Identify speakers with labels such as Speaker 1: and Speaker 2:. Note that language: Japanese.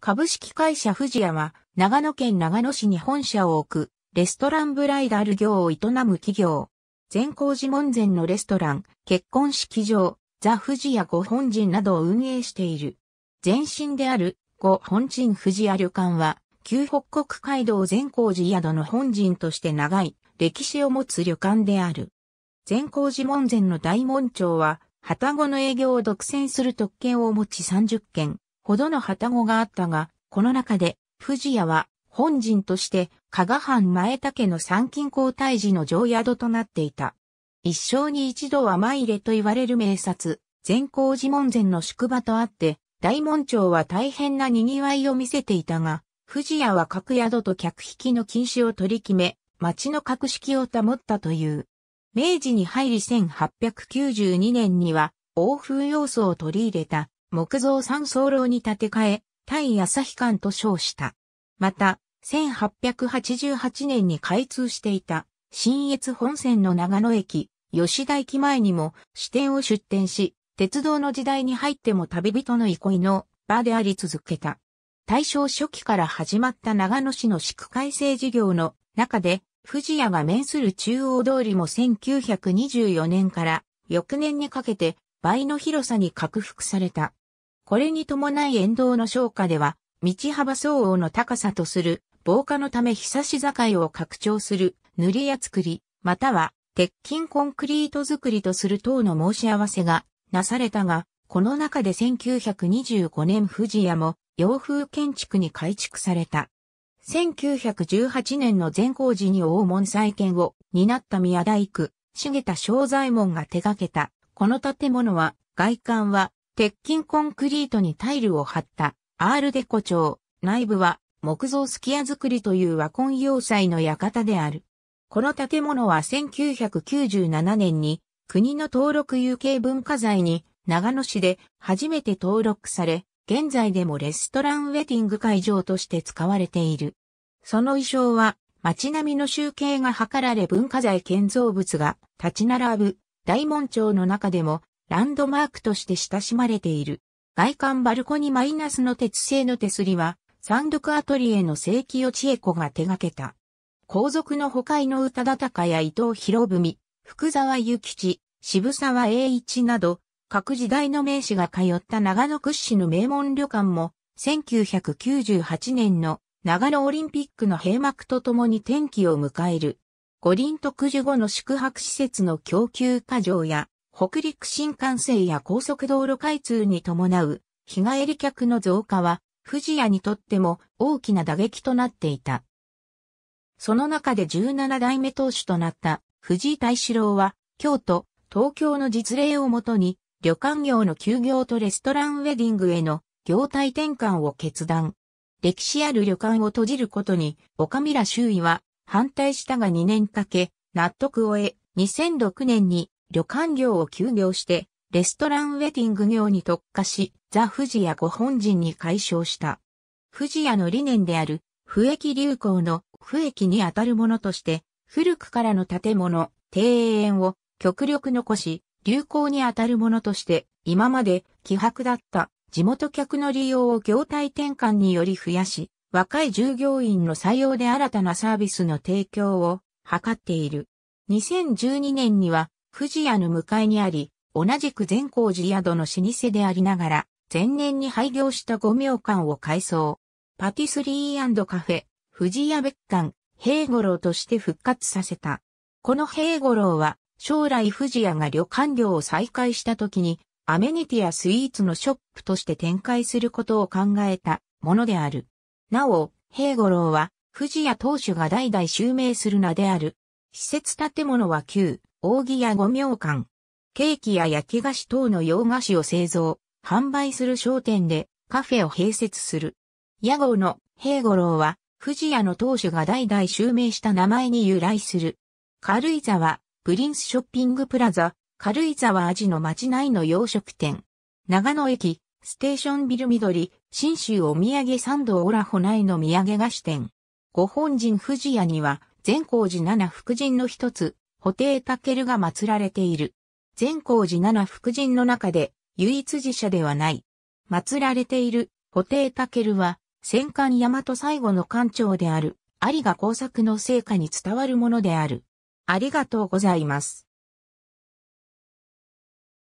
Speaker 1: 株式会社富士屋は、長野県長野市に本社を置く、レストランブライダル業を営む企業。善光寺門前のレストラン、結婚式場、ザ・富士屋ご本人などを運営している。前身である、ご本陣富士屋旅館は、旧北国街道善光寺宿の本陣として長い歴史を持つ旅館である。善光寺門前の大門町は、旗後の営業を独占する特権を持ち30件、ほどの旅籠があったが、この中で、藤屋は、本陣として、加賀藩前竹の参勤交代時の上宿となっていた。一生に一度は参れと言われる名刹、善光寺門前の宿場とあって、大門町は大変な賑わいを見せていたが、藤屋は各宿と客引きの禁止を取り決め、町の格式を保ったという。明治に入り1892年には、欧風要素を取り入れた木造三層楼に建て替え、対日館と称した。また、1888年に開通していた、新越本線の長野駅、吉田駅前にも支店を出店し、鉄道の時代に入っても旅人の憩いの場であり続けた。大正初期から始まった長野市の宿改正事業の中で、富士屋が面する中央通りも1924年から翌年にかけて倍の広さに拡幅された。これに伴い沿道の消化では、道幅相応の高さとする、防火のためひさし境を拡張する、塗りや作り、または、鉄筋コンクリート作りとする等の申し合わせがなされたが、この中で1925年富士屋も洋風建築に改築された。1918年の善光寺に大門再建を担った宮大工、茂田正左衛門が手掛けた。この建物は外観は鉄筋コンクリートにタイルを張ったアールデコ町内部は木造すき家造りという和根要塞の館である。この建物は1997年に国の登録有形文化財に長野市で初めて登録され、現在でもレストランウェディング会場として使われている。その衣装は街並みの集計が図られ文化財建造物が立ち並ぶ大門町の中でもランドマークとして親しまれている。外観バルコニマイナスの鉄製の手すりは、三読アトリエの正規を千恵子が手掛けた。皇族の保海の宇多田隆や伊藤博文、福沢諭吉、渋沢栄一など、各時代の名士が通った長野屈指の名門旅館も、1998年の長野オリンピックの閉幕とともに天気を迎える。五輪特需後の宿泊施設の供給過剰や北陸新幹線や高速道路開通に伴う日帰り客の増加は富士屋にとっても大きな打撃となっていた。その中で17代目当主となった藤井大志郎は京都、東京の実例をもとに旅館業の休業とレストランウェディングへの業態転換を決断。歴史ある旅館を閉じることに、岡村ら周囲は反対したが2年かけ、納得を得、2006年に旅館業を休業して、レストランウェディング業に特化し、ザ・富士屋ご本人に改称した。富士屋の理念である、不益流行の不益にあたるものとして、古くからの建物、庭園を極力残し、流行にあたるものとして、今まで希薄だった地元客の利用を業態転換により増やし、若い従業員の採用で新たなサービスの提供を図っている。2012年には富士屋の向かいにあり、同じく善光寺宿の老舗でありながら、前年に廃業した五名館を改装。パティスリーカフェ、富士屋別館、平五郎として復活させた。この平五郎は、将来富士屋が旅館業を再開した時に、アメニティやスイーツのショップとして展開することを考えたものである。なお、平五郎は、富士屋当主が代々襲名する名である。施設建物は旧、扇や五明館、ケーキや焼き菓子等の洋菓子を製造、販売する商店でカフェを併設する。屋号の平五郎は、富士屋の当主が代々襲名した名前に由来する。軽井沢、プリンスショッピングプラザ、軽井沢味の町内の洋食店。長野駅、ステーションビル緑、新州お土産三道オラホ内の土産菓子店。ご本人富士屋には、善光寺七福神の一つ、布袋武が祀られている。善光寺七福神の中で唯一寺社ではない。祀られている布袋武は戦艦大和最後の艦長である有賀工作の成果に伝わるものである。ありがとうございます。